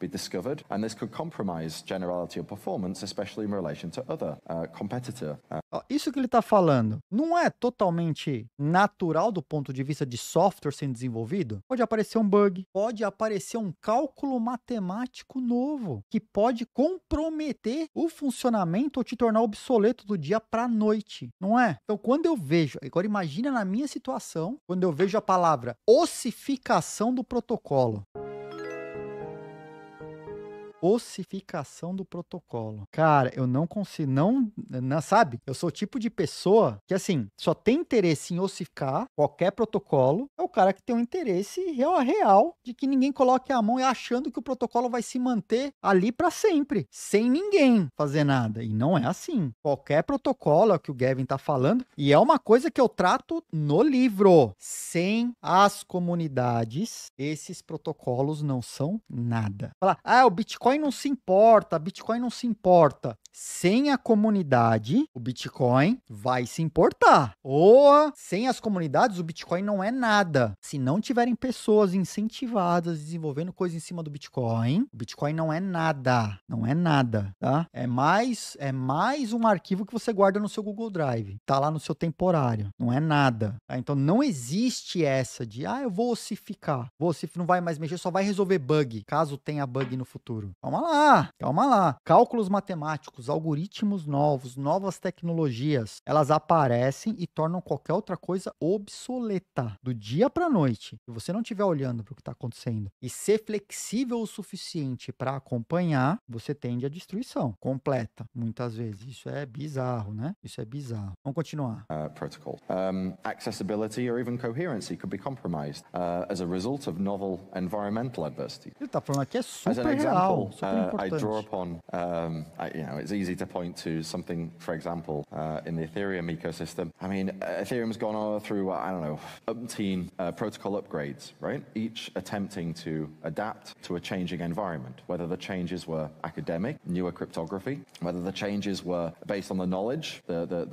be discovered, and this could compromise generality of performance, especially in relation to other uh, competitor. Uh. Isso que ele está falando não é totalmente natural do ponto de vista de software sendo desenvolvido? Pode aparecer um bug, pode aparecer um cálculo matemático novo que pode comprometer o funcionamento ou te tornar obsoleto do dia para a noite, não é? Então, quando eu vejo, agora imagina na minha situação, quando eu vejo a palavra ossificação do protocolo ossificação do protocolo. Cara, eu não consigo, não, não, sabe? Eu sou o tipo de pessoa que, assim, só tem interesse em ossificar qualquer protocolo, é o cara que tem um interesse real, real de que ninguém coloque a mão e achando que o protocolo vai se manter ali para sempre, sem ninguém fazer nada. E não é assim. Qualquer protocolo é o que o Gavin tá falando, e é uma coisa que eu trato no livro. Sem as comunidades, esses protocolos não são nada. Falar, ah, é o Bitcoin Bitcoin não se importa, Bitcoin não se importa. Sem a comunidade, o Bitcoin vai se importar. Ou sem as comunidades, o Bitcoin não é nada. Se não tiverem pessoas incentivadas desenvolvendo coisa em cima do Bitcoin, o Bitcoin não é nada, não é nada, tá? É mais é mais um arquivo que você guarda no seu Google Drive, tá lá no seu temporário, não é nada. Tá? Então não existe essa de ah, eu vou ossificar. Vou ossificar, não vai mais mexer, só vai resolver bug, caso tenha bug no futuro. Calma lá, calma lá. Cálculos matemáticos, algoritmos novos, novas tecnologias, elas aparecem e tornam qualquer outra coisa obsoleta do dia para noite. Se você não estiver olhando para o que está acontecendo e ser flexível o suficiente para acompanhar, você tende à destruição completa, muitas vezes. Isso é bizarro, né? Isso é bizarro. Vamos continuar. Uh, protocol. Um, accessibility or even coherency could be compromised uh, as a result of novel environmental adversity. Ele está falando aqui é super real. uh, I draw upon, um, I, you know, it's easy to point to something, for example, uh, in the Ethereum ecosystem. I mean, Ethereum's gone through, I don't know, umpteen uh, protocol upgrades, right? Each attempting to adapt to a changing environment, whether the changes were academic, newer cryptography, whether the changes were based on the knowledge, the, the,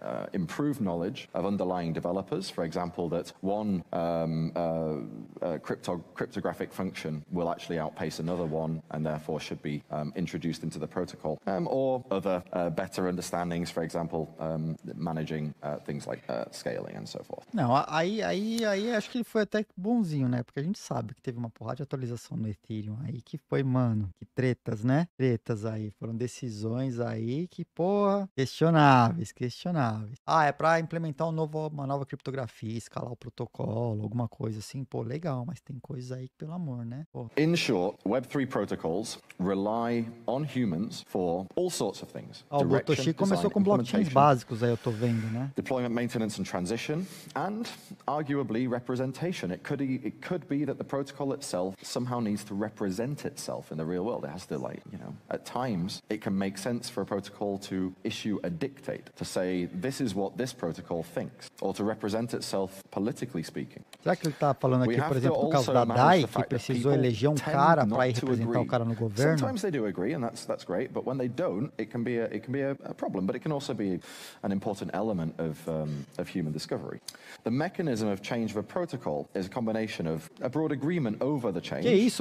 the uh, improved knowledge of underlying developers, for example, that one um, uh, uh, crypto- cryptographic function will actually outpace another one, and therefore should be um, introduced into the protocol, um, or other uh, better understandings, for example, um, managing uh, things like uh, scaling and so forth. Não, aí, aí, aí acho que ele foi até bonzinho, né? Porque a gente sabe que teve uma porrada de atualização no Ethereum aí que foi, mano, que tretas, né? Tretas aí, foram decisões aí que, porra, questionáveis, questionáveis. Ah, é pra implementar um novo, uma nova criptografia, escalar o protocolo, alguma coisa assim. Pô, legal, mas tem coisas aí que, pelo amor, né? Pô. In short, Web3 protocol models rely on humans for all sorts of things. Oh, o Botoshi começou com blockchains básicos, aí eu tô vendo, né? Deployment, maintenance and transition, and arguably representation. It could, it could be that the protocol itself somehow needs to represent itself in the real world. It has to, like, you know, at times it can make sense for a protocol to issue a dictate, to say this is what this protocol thinks, or to represent itself politically speaking. Será que ele está falando aqui, por exemplo, por causa da DAI, que precisou eleger um cara para representar o cara governo. Sometimes they do agree, and that's that's great. But when they don't, it can be a, it can be a, a problem. But it can also be an important element of um, of human discovery. The mechanism of change of a protocol is a combination of a broad agreement over the change. Isso,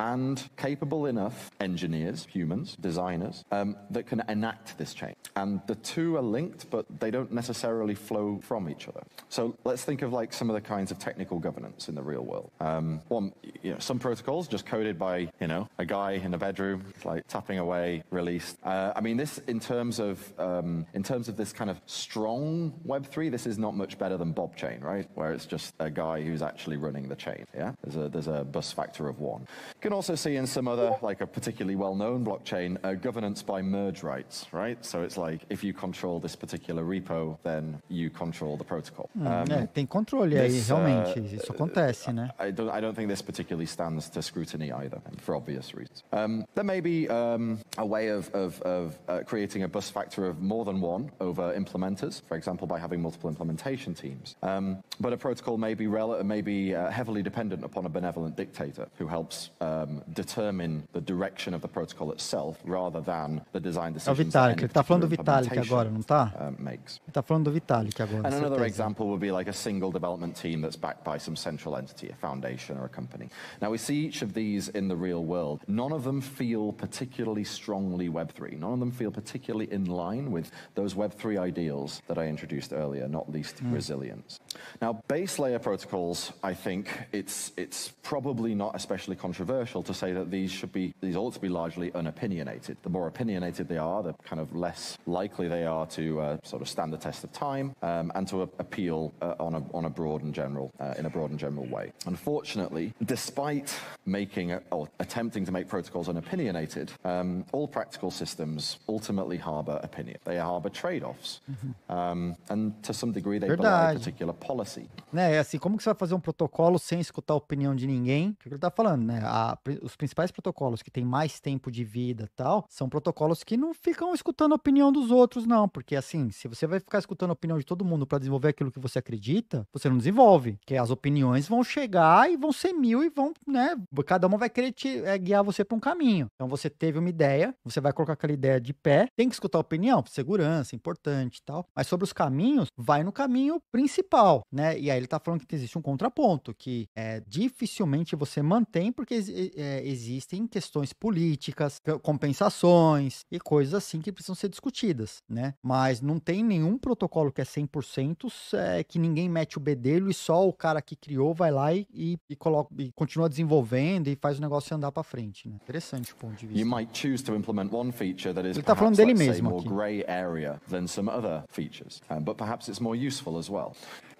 and capable enough engineers, humans, designers um, that can enact this change. And the two are linked, but they don't necessarily flow from each other. So let's think of like some of the kinds of technical governance in the real world. Um, one, you know, some protocols just coded by you know a guy guy in a bedroom, like tapping away, released. Uh, I mean, this in terms of um, in terms of this kind of strong Web three, this is not much better than Bob Chain, right? Where it's just a guy who's actually running the chain. Yeah, there's a there's a bus factor of one. You can also see in some other like a particularly well known blockchain uh, governance by merge rights, right? So it's like if you control this particular repo, then you control the protocol. Mm, um, tem controle this, aí, realmente. Uh, isso acontece, né? I don't think this particularly stands to scrutiny either, for obvious reasons. Um, there may be um, a way of, of, of uh, creating a bus factor of more than one over implementers, for example, by having multiple implementation teams. Um, but a protocol may be, rel- may be uh, heavily dependent upon a benevolent dictator who helps um, determine the direction of the protocol itself rather than the design decisions. É o Vitalik, ele Vitalik uh, Vitalik And another example would be like a single development team that's backed by some central entity, a foundation or a company. Now we see each of these in the real world none of them feel particularly strongly Web3. None of them feel particularly in line with those Web3 ideals that I introduced earlier, not least mm. resilience. Now, base layer protocols, I think it's, it's probably not especially controversial to say that these should be, these ought to be largely unopinionated. The more opinionated they are, the kind of less likely they are to uh, sort of stand the test of time um, and to appeal uh, on, a, on a broad and general, uh, in a broad and general way. Unfortunately, despite making a, or attempting to make make protocols opinionados, um, all practical systems ultimately harbor opinion. They harbor trade-offs. Um, and to some degree they Verdade. particular policy. Né, é assim, como que você vai fazer um protocolo sem escutar a opinião de ninguém? O Que ele tá falando, né? A, os principais protocolos que têm mais tempo de vida tal, são protocolos que não ficam escutando a opinião dos outros, não. Porque assim, se você vai ficar escutando a opinião de todo mundo para desenvolver aquilo que você acredita, você não desenvolve. porque as opiniões vão chegar e vão ser mil e vão, né? Cada uma vai querer te, é, guiar você para um caminho. Então você teve uma ideia, você vai colocar aquela ideia de pé, tem que escutar a opinião, segurança, importante e tal. Mas sobre os caminhos, vai no caminho principal, né? E aí ele está falando que existe um contraponto, que é, dificilmente você mantém, porque é, existem questões políticas, compensações e coisas assim que precisam ser discutidas, né? Mas não tem nenhum protocolo que é 100%, é, que ninguém mete o bedelho e só o cara que criou vai lá e, e, e coloca, e continua desenvolvendo e faz o negócio andar para frente. né? Interessante o ponto de vista. You might choose to implement one feature that is perhaps tá more gray area than some other features, um, but perhaps it's more useful as well.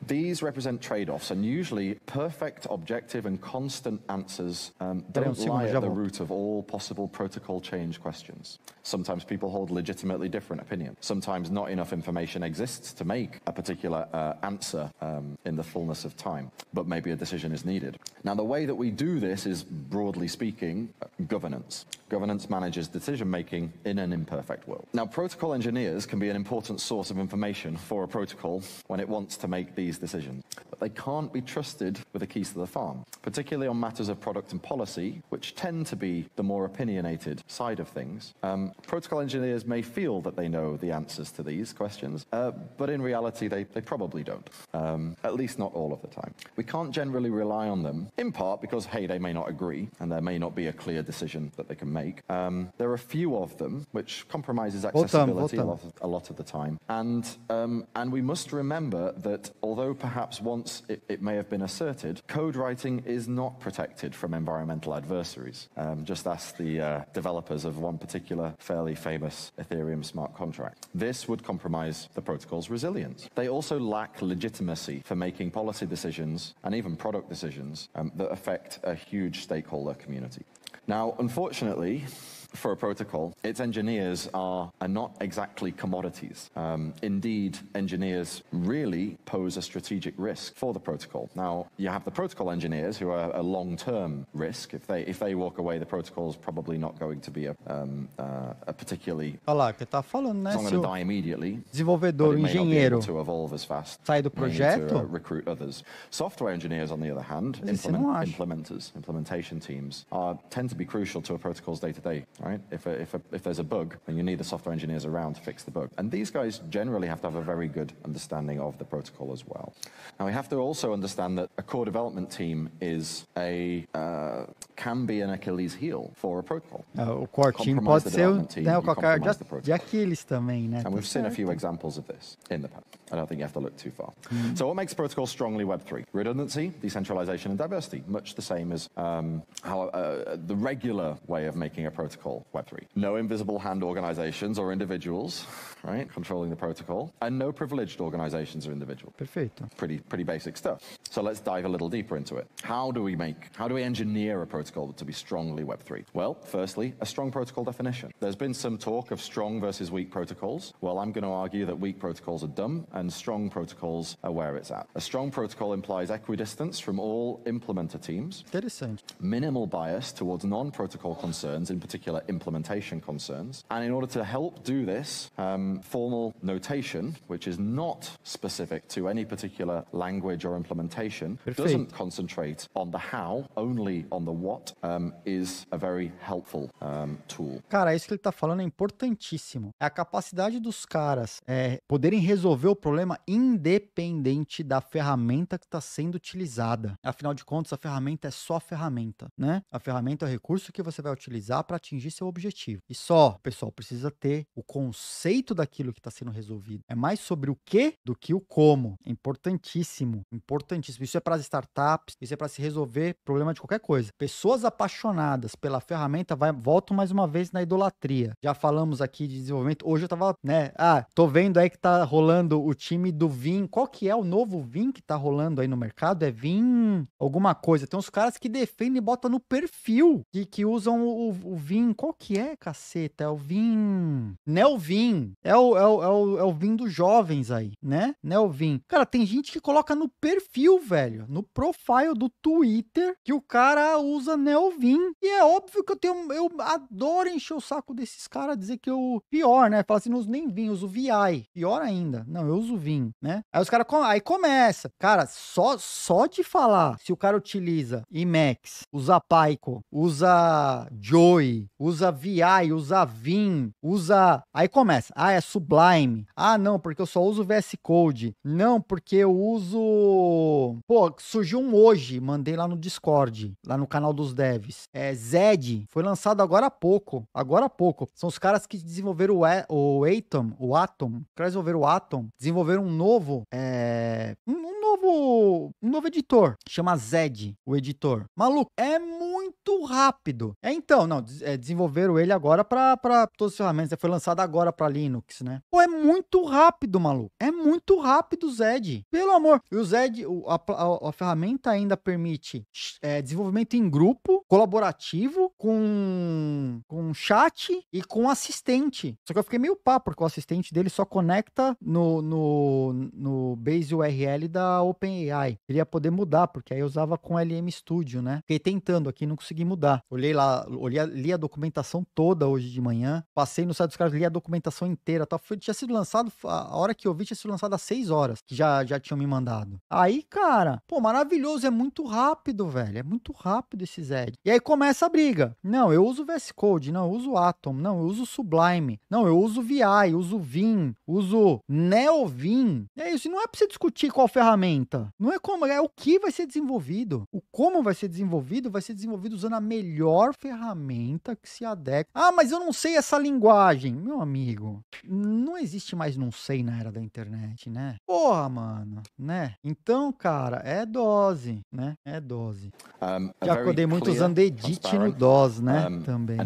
These represent trade-offs, and usually perfect, objective, and constant answers um, don't um, lie at the root of all possible protocol change questions. Sometimes people hold legitimately different opinions. Sometimes not enough information exists to make a particular uh, answer um, in the fullness of time, but maybe a decision is needed. Now, the way that we do this is, broadly speaking, governance. Governance manages decision making in an imperfect world. Now, protocol engineers can be an important source of information for a protocol when it wants to make these decisions, but they can't be trusted with the keys to the farm, particularly on matters of product and policy, which tend to be the more opinionated side of things. Um, protocol engineers may feel that they know the answers to these questions, uh, but in reality, they, they probably don't, um, at least not all of the time. We can't generally rely on them, in part because, hey, they may not agree and there may not be a clear a decision that they can make. Um, there are a few of them, which compromises accessibility what time, what time? A, lot of, the time. And, um, and we must remember that although perhaps once it, it, may have been asserted, code writing is not protected from environmental adversaries. Um, just ask the uh, developers of one particular fairly famous Ethereum smart contract. This would compromise the protocol's resilience. They also lack legitimacy for making policy decisions and even product decisions um, that affect a huge stakeholder community. Now, unfortunately, for a protocol, its engineers are, are not exactly commodities. Um, indeed, engineers really pose a strategic risk for the protocol. Now, you have the protocol engineers who are a long-term risk. If they if they walk away, the protocol is probably not going to be a, um, uh, a particularly. Olha lá, que tá falando, né? die immediately, desenvolvedor, engenheiro, to evolve as fast, sai do projeto. To, uh, recruit others. Software engineers, on the other hand, implement, implementers, implementation teams, are tend to be crucial to a protocol's day-to-day. -day, right? If a, if a if there's a bug, then you need the software engineers around to fix the bug. And these guys generally have to have a very good understanding of the protocol as well. Now we have to also understand that a core development team is a uh, can be an Achilles heel for a protocol. Uh, o core team pode ser, né, o qualquer de Aquiles também, né? And we've seen a few examples of this in the past. I don't think you have to look too far. Mm. So what makes protocol strongly Web3? Redundancy, decentralization, and diversity, much the same as um, how, uh, the regular way of making a protocol Web3. No invisible hand organizations or individuals, right, controlling the protocol, and no privileged organizations or individuals. Perfetto. Pretty, pretty basic stuff. So let's dive a little deeper into it. How do we make, how do we engineer a protocol to be strongly Web3? Well, firstly, a strong protocol definition. There's been some talk of strong versus weak protocols. Well, I'm going to argue that weak protocols are dumb and strong protocols are where it's at. A strong protocol implies equidistance from all implementer teams. That is Minimal bias towards non-protocol concerns, in particular implementation concerns. And in order to help do this, um, formal notation, which is not specific to any particular language or implementation, Perfect. doesn't concentrate on the how, only on the what, um, is a very helpful um, tool. Cara, isso que ele está falando é importantíssimo. É a capacidade dos caras é, poderem resolver o problema independente da ferramenta que está sendo utilizada. Afinal de contas, a ferramenta é só ferramenta, né? A ferramenta é o recurso que você vai utilizar para atingir seu objetivo. E só, pessoal, precisa ter o conceito daquilo que está sendo resolvido. É mais sobre o que do que o como. É importantíssimo, importantíssimo. Isso é para as startups, isso é para se resolver problema de qualquer coisa. Pessoas apaixonadas pela ferramenta, vai, mais uma vez na idolatria. Já falamos aqui de desenvolvimento. Hoje eu tava, né? Ah, tô vendo aí que tá rolando o time do Vim. Qual que é o novo Vim que tá rolando aí no mercado? É Vim alguma coisa. Tem uns caras que defendem e botam no perfil e que usam o, o Vim. Qual que é, caceta? É o Vim. Nelvin. É o, é o, é o, é o Vim dos jovens aí, né? Nelvin. Cara, tem gente que coloca no perfil, velho. No profile do Twitter que o cara usa Nelvin. E é óbvio que eu tenho. Eu adoro encher o saco desses caras, dizer que eu. Pior, né? Fala assim, não uso nem Vim, uso VI. Pior ainda. Não, eu uso uso vinho, né? Aí os caras, aí começa. Cara, só, só de falar, se o cara utiliza imax usa Paico, usa Joy, usa VI, usa Vim, usa... Aí começa. Ah, é Sublime. Ah, não, porque eu só uso VS Code. Não, porque eu uso... Pô, surgiu um hoje, mandei lá no Discord, lá no canal dos devs. É Zed, foi lançado agora há pouco, agora há pouco. São os caras que desenvolveram o, e, o Atom, o Atom, que desenvolveram o Atom, desenvolveram desenvolver um novo. É, um, um novo, um novo editor, chama Zed, o editor. Maluco, é muito rápido. É então, não, é, desenvolveram ele agora para todas as ferramentas, né? foi lançado agora para Linux, né? Pô, é muito rápido, maluco. É muito rápido o Zed. Pelo amor, e o Zed, a, a, a ferramenta ainda permite é, desenvolvimento em grupo, colaborativo, com, com chat e com assistente. Só que eu fiquei meio pá, porque o assistente dele só conecta no, no, no base URL da OpenAI. Queria poder mudar, porque aí eu usava com LM Studio, né? Fiquei tentando aqui, não consegui mudar. Olhei lá, olhei, li a documentação toda hoje de manhã, passei no site dos caras, li a documentação inteira, tá? Foi, tinha sido lançado, a hora que eu vi tinha sido lançado às 6 horas, que já, já tinham me mandado. Aí, cara, pô, maravilhoso, é muito rápido, velho, é muito rápido esse Zed. E aí começa a briga. Não, eu uso VS Code, não, eu uso Atom, não, eu uso Sublime, não, eu uso VI, uso Vim, uso NeoVim. É isso, e não é pra você discutir qual ferramenta ferramenta. Não é como, é o que vai ser desenvolvido. O como vai ser desenvolvido vai ser desenvolvido usando a melhor ferramenta que se adequa. Ah, mas eu não sei essa linguagem. Meu amigo, não existe mais não sei na era da internet, né? Porra, mano, né? Então, cara, é dose, né? É dose. Um, Já acordei muito usando edit no DOS, né? Um, Também.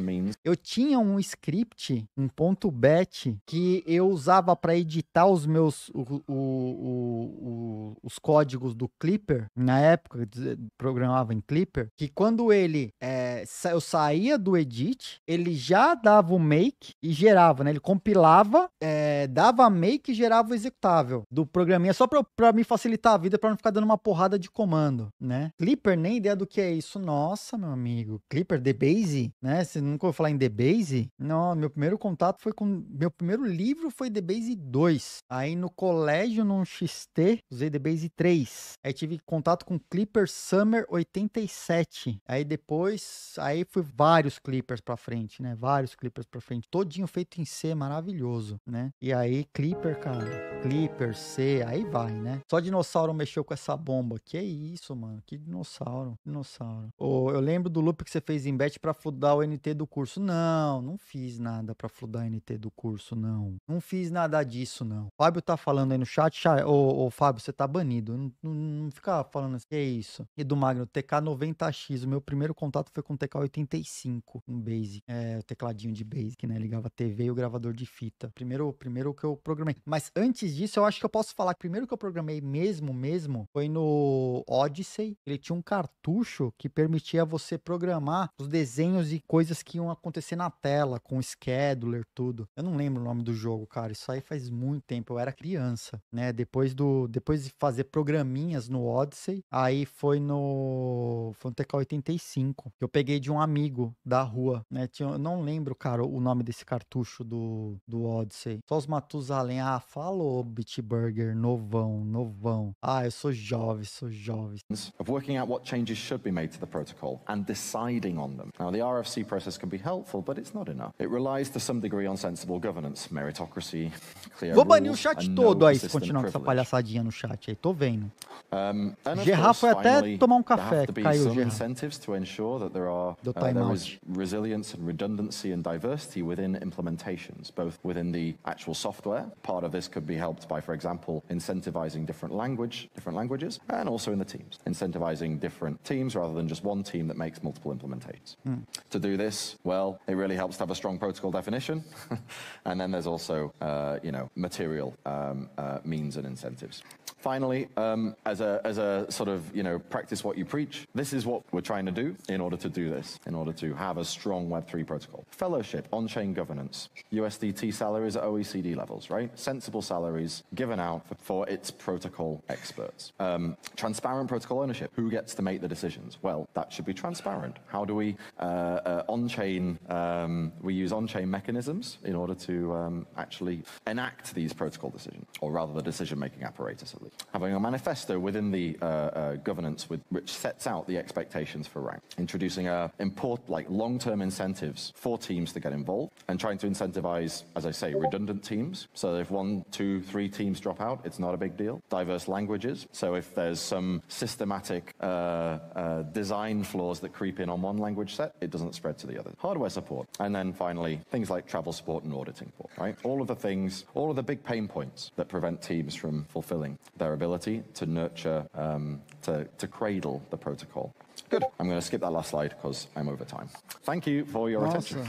Means... Eu tinha um script, um ponto .bat, que eu usava para editar os meus o, o, o o, os códigos do Clipper, na época programava em Clipper, que quando ele é, eu saía do edit, ele já dava o make e gerava, né? Ele compilava, é, dava make e gerava o executável do programinha, só pra, pra me facilitar a vida, pra não ficar dando uma porrada de comando, né? Clipper, nem ideia do que é isso. Nossa, meu amigo. Clipper, DBase, né? Você nunca ouviu falar em DBase? Não, meu primeiro contato foi com... Meu primeiro livro foi DBase 2. Aí no colégio, num XT, ST, usei The Base 3. Aí tive contato com Clipper Summer 87. Aí depois, aí fui vários Clippers pra frente, né? Vários Clippers pra frente. Todinho feito em C, maravilhoso, né? E aí Clipper, cara. Clipper, C, aí vai, né? Só dinossauro mexeu com essa bomba. Que é isso, mano? Que dinossauro. Dinossauro. Oh, eu lembro do loop que você fez em bet pra fludar o NT do curso. Não, não fiz nada pra fludar o NT do curso, não. Não fiz nada disso, não. Fábio tá falando aí no chat. Ô, ô Fábio, você tá banido. Não, não, não fica falando assim, que é isso. E do Magno, TK90X, o meu primeiro contato foi com o TK85, um Basic, é, tecladinho de Basic, né? Ligava a TV e o gravador de fita. Primeiro, primeiro que eu programei. Mas antes disso, eu acho que eu posso falar que primeiro que eu programei mesmo, mesmo, foi no Odyssey. Ele tinha um cartucho que permitia você programar os desenhos e coisas que iam acontecer na tela, com o scheduler, tudo. Eu não lembro o nome do jogo, cara. Isso aí faz muito tempo. Eu era criança, né? Depois do depois de fazer programinhas no Odyssey, aí foi no. Foi no TK85. Que eu peguei de um amigo da rua, né? Tinha, eu não lembro, cara, o nome desse cartucho do, do Odyssey. Só os Matusalém. Ah, falou, Bitburger, novão, novão. Ah, eu sou jovem, sou jovem. Of working out what changes should be made to the protocol and deciding on them. Now, the RFC process can be helpful, but it's not enough. It relies to some degree on sensible governance, meritocracy, clear Vou banir o chat todo aí se continuar com essa palhaçadinha. risadinha no chat aí, tô vendo. Um, Gerard foi até tomar um café, caiu Gerard. Uh, resilience and redundancy and diversity within implementations, both within the actual software. Part of this could be helped by, for example, incentivizing different language, different languages, and also in the teams, incentivizing different teams rather than just one team that makes multiple implementations. Hmm. To do this, well, it really helps to have a strong protocol definition, and then there's also, uh, you know, material um, uh, means and incentives. Finally, um, as, a, as a sort of, you know, practice what you preach, this is what we're trying to do in order to do this, in order to have a strong Web3 protocol. Fellowship, on chain governance, USDT salaries at OECD levels, right? Sensible salaries given out for, for its protocol experts. Um, transparent protocol ownership, who gets to make the decisions? Well, that should be transparent. How do we, uh, uh, on chain, um, we use on chain mechanisms in order to um, actually enact these protocol decisions, or rather the decision making apparatus at least, having a manifesto within the uh, uh, governance with, which sets out the expectations for rank, introducing a uh, import like long-term incentives for teams to get involved, and trying to incentivize, as I say, redundant teams. So if one, two, three teams drop out, it's not a big deal. Diverse languages. So if there's some systematic uh, uh design flaws that creep in on one language set, it doesn't spread to the other. Hardware support, and then finally things like travel support and auditing. Right, all of the things, all of the big pain points that prevent teams from fulfilling fulfilling their ability to nurture, um, to, to cradle the protocol. Good. I'm going to skip that last slide because I'm over time. Thank you for your Nossa. attention.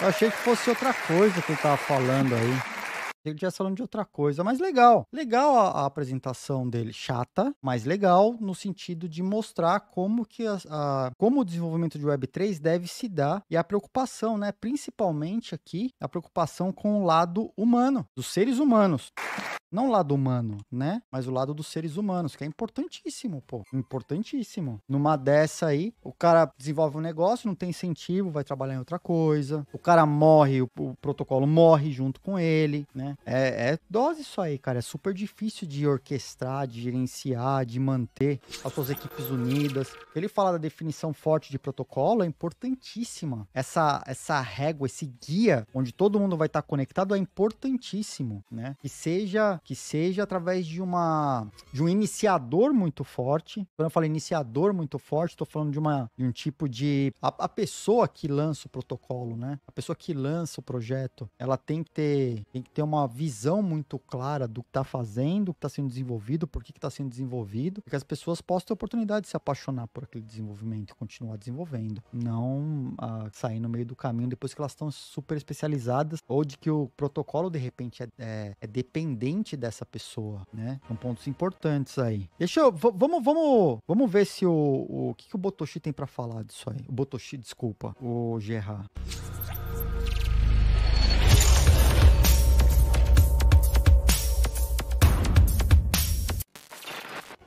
Eu achei que fosse outra coisa que ele estava falando aí. Ele já falando de outra coisa, mas legal. Legal a, a, apresentação dele, chata, mas legal no sentido de mostrar como que a, a, como o desenvolvimento de Web3 deve se dar e a preocupação, né? Principalmente aqui, a preocupação com o lado humano, dos seres humanos. Não o lado humano, né? Mas o lado dos seres humanos, que é importantíssimo, pô. Importantíssimo. Numa dessa aí, o cara desenvolve um negócio, não tem incentivo, vai trabalhar em outra coisa. O cara morre, o, o protocolo morre junto com ele, né? É, é dose isso aí, cara. É super difícil de orquestrar, de gerenciar, de manter as suas equipes unidas. Ele fala da definição forte de protocolo, é importantíssima. Essa, essa régua, esse guia, onde todo mundo vai estar conectado, é importantíssimo, né? Que seja que seja através de uma de um iniciador muito forte. Quando eu falo iniciador muito forte, estou falando de uma de um tipo de a, a, pessoa que lança o protocolo, né? A pessoa que lança o projeto, ela tem que ter tem que ter uma visão muito clara do que está fazendo, o que está sendo desenvolvido, por que está sendo desenvolvido, que as pessoas possam ter oportunidade de se apaixonar por aquele desenvolvimento e continuar desenvolvendo, não ah, sair no meio do caminho depois que elas estão super especializadas ou de que o protocolo de repente é, é, é dependente dessa pessoa, né? São pontos importantes aí. Deixa eu. Vamos, vamos, vamos ver se o. O que, que o Botoshi tem para falar disso aí? O Botoshi, desculpa. O Gerard.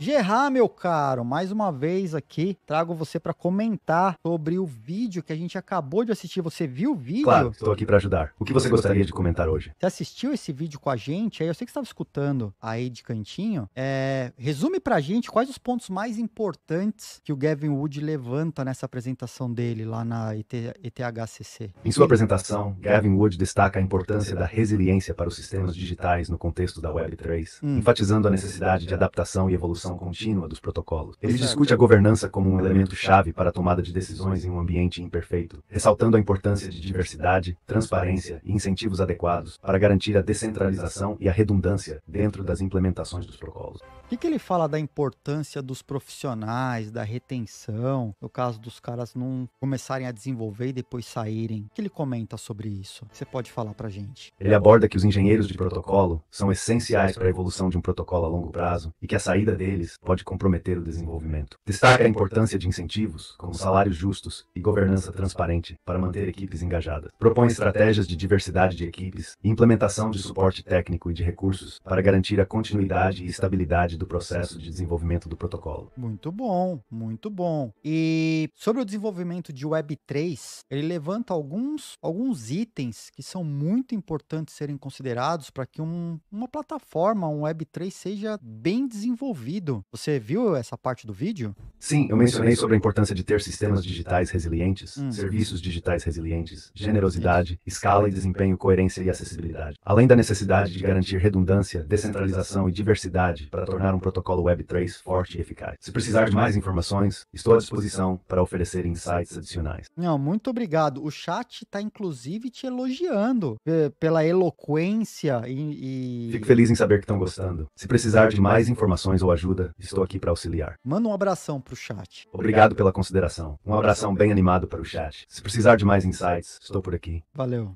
Gerard, meu caro, mais uma vez aqui, trago você para comentar sobre o vídeo que a gente acabou de assistir. Você viu o vídeo? Claro, estou aqui para ajudar. O que você gostaria de comentar hoje? Você assistiu esse vídeo com a gente? Aí eu sei que estava escutando aí de cantinho. É, resume para a gente quais os pontos mais importantes que o Gavin Wood levanta nessa apresentação dele lá na ETHCC. Em sua apresentação, Gavin Wood destaca a importância da resiliência para os sistemas digitais no contexto da Web3, hum. enfatizando a necessidade de adaptação e evolução atualização contínua dos protocolos. Ele discute a governança como um elemento chave para a tomada de decisões em um ambiente imperfeito, ressaltando a importância de diversidade, transparência e incentivos adequados para garantir a descentralização e a redundância dentro das implementações dos protocolos. O que, que ele fala da importância dos profissionais, da retenção, no caso dos caras não começarem a desenvolver e depois saírem? O que ele comenta sobre isso? Você pode falar pra gente? Ele aborda que os engenheiros de protocolo são essenciais para a evolução de um protocolo a longo prazo e que a saída deles pode comprometer o desenvolvimento. Destaca a importância de incentivos, como salários justos e governança transparente, para manter equipes engajadas. Propõe estratégias de diversidade de equipes e implementação de suporte técnico e de recursos para garantir a continuidade e estabilidade do processo de desenvolvimento do protocolo. Muito bom, muito bom. E sobre o desenvolvimento de Web3, ele levanta alguns, alguns itens que são muito importantes serem considerados para que um, uma plataforma, um Web3, seja bem desenvolvido. Você viu essa parte do vídeo? Sim, eu mencionei sobre a importância de ter sistemas digitais resilientes, hum. serviços digitais resilientes, generosidade, escala e desempenho, coerência e acessibilidade. Além da necessidade de garantir redundância, descentralização e diversidade para tornar tornar um protocolo Web3 forte e eficaz. Se precisar de mais informações, estou à disposição para oferecer insights adicionais. Não, muito obrigado. O chat está inclusive te elogiando eh, pela eloquência e, e, Fico feliz em saber que estão gostando. Se precisar de mais informações ou ajuda, estou aqui para auxiliar. Manda um abração o chat. Obrigado pela consideração. Um abração bem animado para o chat. Se precisar de mais insights, estou por aqui. Valeu.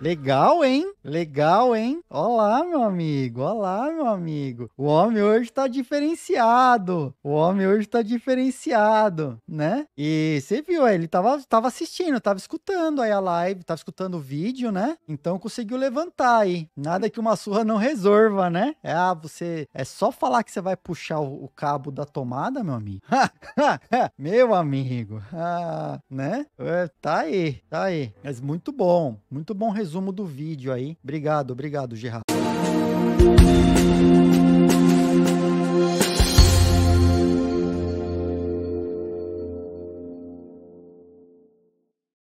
Legal, hein? Legal, hein? Olá, meu amigo. Olá, meu amigo. O homem hoje tá diferenciado. O homem hoje tá diferenciado, né? E você viu, é, ele tava, tava assistindo, tava escutando aí a live, tava escutando o vídeo, né? Então conseguiu levantar aí. Nada que uma surra não resolva, né? É, ah, você. É só falar que você vai puxar o, o cabo da tomada, meu amigo. meu amigo. Ah, né? É, tá aí, tá aí. Mas muito bom, muito bom resolver resumo do vídeo aí. Obrigado, obrigado, Gerardo.